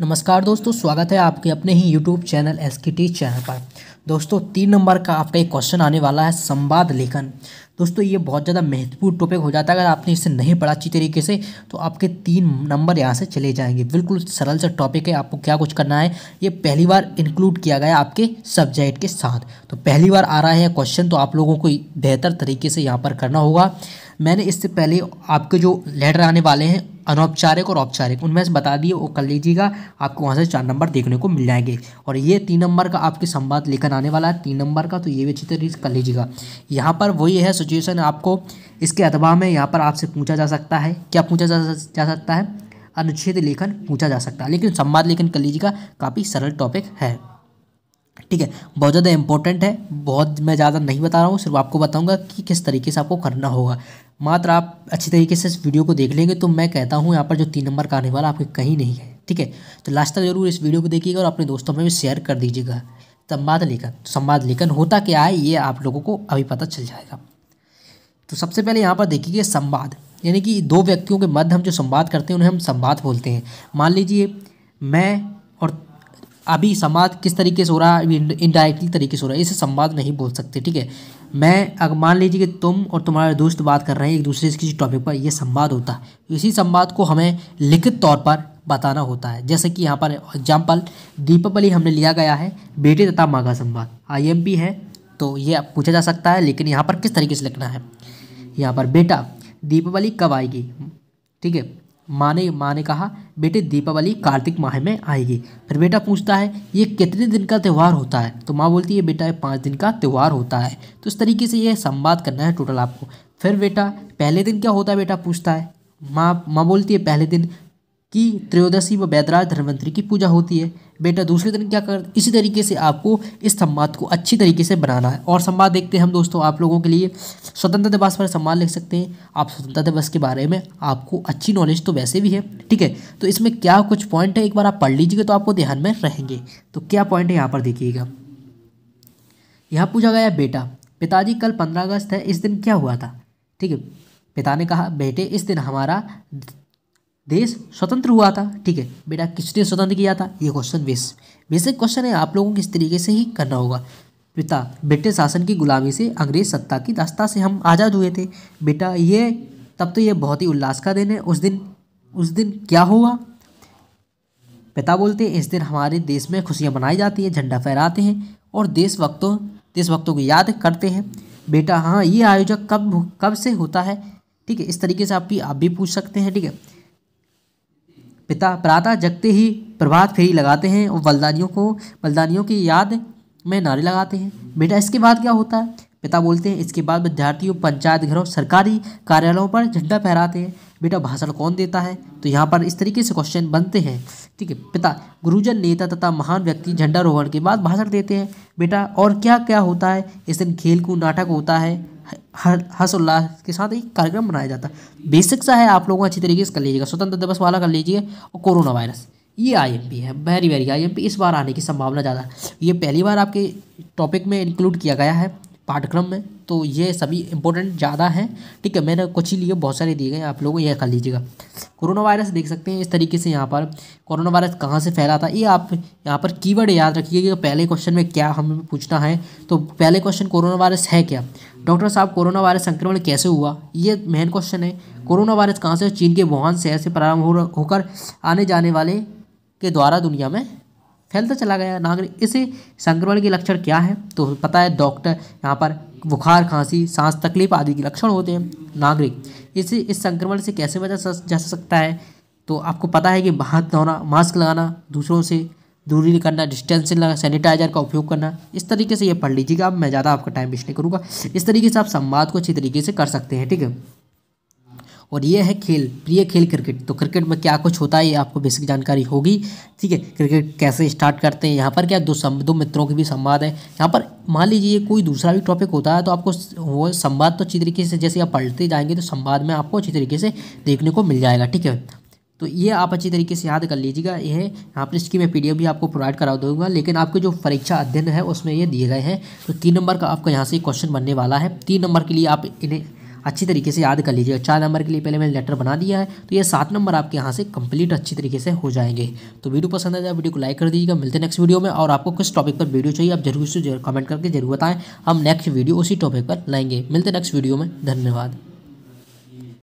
नमस्कार दोस्तों स्वागत है आपके अपने ही YouTube channel S K T channel पर दोस्तों तीन नंबर का आपका एक क्वेश्चन आने वाला है संवाद लेखन दोस्तों ये बहुत ज़्यादा महत्वपूर्ण टॉपिक हो जाता है अगर आपने इसे नहीं पढ़ा अच्छी तरीके से तो आपके तीन नंबर यहाँ से चले जाएंगे बिल्कुल सरल सा टॉपिक है आपको क्या कुछ करना है ये पहली बार इंक्लूड किया गया आपके सब्जेक्ट के साथ तो पहली बार आ रहा है क्वेश्चन तो आप लोगों को बेहतर तरीके से यहाँ पर करना होगा मैंने इससे पहले आपके जो लेटर आने वाले हैं अनौपचारिक और औपचारिक उनमें से बता दिए वो कर लीजिएगा आपको वहाँ से चार नंबर देखने को मिल जाएंगे और ये तीन नंबर का आपके संवाद लेकर आने वाला है तीन नंबर का तो ये भी अच्छी से कर लीजिएगा यहाँ पर वही है सिचुएशन आपको इसके अतबा में यहाँ पर आपसे पूछा जा सकता है क्या पूछा जा, जा सकता है अनुच्छेद लेखन पूछा जा सकता है लेकिन संवाद लेखन कर लीजिएगा काफ़ी सरल टॉपिक है ठीक है बहुत ज़्यादा इंपॉर्टेंट है बहुत मैं ज़्यादा नहीं बता रहा हूँ सिर्फ आपको बताऊँगा कि किस तरीके से आपको करना होगा मात्र आप अच्छी तरीके से इस वीडियो को देख लेंगे तो मैं कहता हूँ यहाँ पर जो तीन नंबर का आने वाला आपके कहीं नहीं है ठीक है तो लास्ट तक जरूर इस वीडियो को देखिएगा और अपने दोस्तों में भी शेयर कर दीजिएगा संवाद लेखन तो संवाद लेखन होता क्या है ये आप लोगों को अभी पता चल जाएगा तो सबसे पहले यहाँ पर देखिए संवाद यानी कि दो व्यक्तियों के मध्य हम जो संवाद करते हैं उन्हें हम संवाद बोलते हैं मान लीजिए मैं और अभी संवाद किस तरीके से हो रहा है इनडायरेक्टली तरीके से हो रहा है इसे संवाद नहीं बोल सकते ठीक है मैं अगर मान लीजिए कि तुम और तुम्हारे दोस्त बात कर रहे हैं एक दूसरे से किसी टॉपिक पर यह संवाद होता है तो इसी संवाद को हमें लिखित तौर पर बताना होता है जैसे कि यहाँ पर एग्जाम्पल दीपावली हमने लिया गया है बेटे तथा माघा संवाद आई है तो ये पूछा जा सकता है लेकिन यहाँ पर किस तरीके से लिखना है यहाँ पर बेटा दीपावली कब आएगी ठीक है माँ ने माँ ने कहा बेटे दीपावली कार्तिक माह में आएगी फिर बेटा पूछता है ये कितने दिन का त्यौहार होता है तो माँ बोलती है बेटा ये पाँच दिन का त्यौहार होता है तो इस तरीके से ये संवाद करना है टोटल आपको फिर बेटा पहले दिन क्या होता है बेटा पूछता है माँ माँ बोलती है पहले दिन की त्रयोदशी व बैदराज धन्वंतरी की पूजा होती है बेटा दूसरे दिन क्या कर इसी तरीके से आपको इस संवाद को अच्छी तरीके से बनाना है और संवाद देखते हैं हम दोस्तों आप लोगों के लिए स्वतंत्रता दिवस पर संवाद लिख सकते हैं आप स्वतंत्रता दिवस के बारे में आपको अच्छी नॉलेज तो वैसे भी है ठीक है तो इसमें क्या कुछ पॉइंट है एक बार आप पढ़ लीजिएगा तो आपको ध्यान में रहेंगे तो क्या पॉइंट है यहाँ पर देखिएगा यहाँ पूछा गया बेटा पिताजी कल पंद्रह अगस्त है इस दिन क्या हुआ था ठीक है पिता ने कहा बेटे इस दिन हमारा देश स्वतंत्र हुआ था ठीक है बेटा किसने स्वतंत्र किया था ये क्वेश्चन बेस बेसिक क्वेश्चन है आप लोगों को इस तरीके से ही करना होगा पिता ब्रिटिश शासन की गुलामी से अंग्रेज सत्ता की दास्ता से हम आज़ाद हुए थे बेटा ये तब तो ये बहुत ही उल्लास का दिन है उस दिन उस दिन क्या हुआ पिता बोलते हैं इस दिन हमारे देश में खुशियाँ मनाई जाती हैं झंडा फहराते हैं और देशभक्तों देशभक्तों को याद करते हैं बेटा हाँ ये आयोजक कब कब से होता है ठीक है इस तरीके से आपकी आप भी पूछ सकते हैं ठीक है पिता प्रातः जगते ही प्रभात फेरी लगाते हैं और बलदानियों को बलदानियों की याद में नारे लगाते हैं बेटा इसके बाद क्या होता है पिता बोलते हैं इसके बाद विद्यार्थियों पंचायत घरों सरकारी कार्यालयों पर झंडा फहराते हैं बेटा भाषण कौन देता है तो यहाँ पर इस तरीके से क्वेश्चन बनते हैं ठीक है पिता गुरुजन नेता तथा महान व्यक्ति झंडारोहण के बाद भाषण देते हैं बेटा और क्या क्या होता है इस दिन खेलकूद नाटक होता है हर्ष उल्लास के साथ एक कार्यक्रम बनाया जाता है बेसिक सा है आप लोगों अच्छी तरीके से कर लीजिएगा स्वतंत्र दिवस वाला कर लीजिए और कोरोना वायरस ये आईएमपी है वेरी वेरी आईएमपी इस बार आने की संभावना ज़्यादा ये पहली बार आपके टॉपिक में इंक्लूड किया गया है पाठ्यक्रम में तो ये सभी इंपॉर्टेंट ज़्यादा हैं ठीक है मैंने कुछ ही लिए बहुत सारे दिए गए आप को ये कर लीजिएगा कोरोना वायरस देख सकते हैं इस तरीके से यहाँ पर कोरोना वायरस कहाँ से फैला था ये आप यहाँ पर कीवर्ड याद रखिएगा पहले क्वेश्चन में क्या हमें पूछना है तो पहले क्वेश्चन कोरोना वायरस है क्या डॉक्टर साहब कोरोना वायरस संक्रमण कैसे हुआ ये मेन क्वेश्चन है कोरोना वायरस कहाँ से चीन के वुहान शहर से प्रारंभ होकर आने जाने वाले के द्वारा दुनिया में फैलता तो चला गया नागरिक इसे संक्रमण के लक्षण क्या है तो पता है डॉक्टर यहाँ पर बुखार खांसी सांस तकलीफ आदि के लक्षण होते हैं नागरिक इसे इस संक्रमण से कैसे बचा जा सकता है तो आपको पता है कि हाथ धोना मास्क लगाना दूसरों से दूरी करना डिस्टेंसिंग लगाना सैनिटाइजर का उपयोग करना इस तरीके से ये पढ़ लीजिएगा अब मैं ज़्यादा आपका टाइम वेस्ट नहीं करूँगा इस तरीके से आप संवाद को अच्छी तरीके से कर सकते हैं ठीक है और ये है खेल प्रिय खेल क्रिकेट तो क्रिकेट में क्या कुछ होता है ये आपको बेसिक जानकारी होगी ठीक है क्रिकेट कैसे स्टार्ट करते हैं यहाँ पर क्या दो सम, दो मित्रों के भी संवाद है यहाँ पर मान लीजिए कोई दूसरा भी टॉपिक होता है तो आपको वो संवाद तो अच्छी तरीके से जैसे आप पढ़ते जाएंगे तो संवाद में आपको अच्छी तरीके से देखने को मिल जाएगा ठीक है तो ये आप अच्छी तरीके से याद कर लीजिएगा ये यहाँ पर इसकी मैं पीडीएफ भी आपको प्रोवाइड करा दूंगा लेकिन आपके जो परीक्षा अध्ययन है उसमें ये दिए गए हैं तो तीन नंबर का आपका यहाँ से क्वेश्चन बनने वाला है तीन नंबर के लिए आप इन्हें अच्छी तरीके से याद कर लीजिए चार नंबर के लिए पहले मैंने लेटर बना दिया है तो ये सात नंबर आपके यहाँ से कंप्लीट अच्छी तरीके से हो जाएंगे तो वीडियो पसंद आया तो वीडियो को लाइक कर दीजिएगा मिलते हैं नेक्स्ट वीडियो में और आपको किस टॉपिक पर वीडियो चाहिए आप जरूर से कमेंट करके जरूर बताएं हम नेक्स्ट वीडियो उसी टॉपिक पर लाएंगे मिलते नेक्स्ट वीडियो में धन्यवाद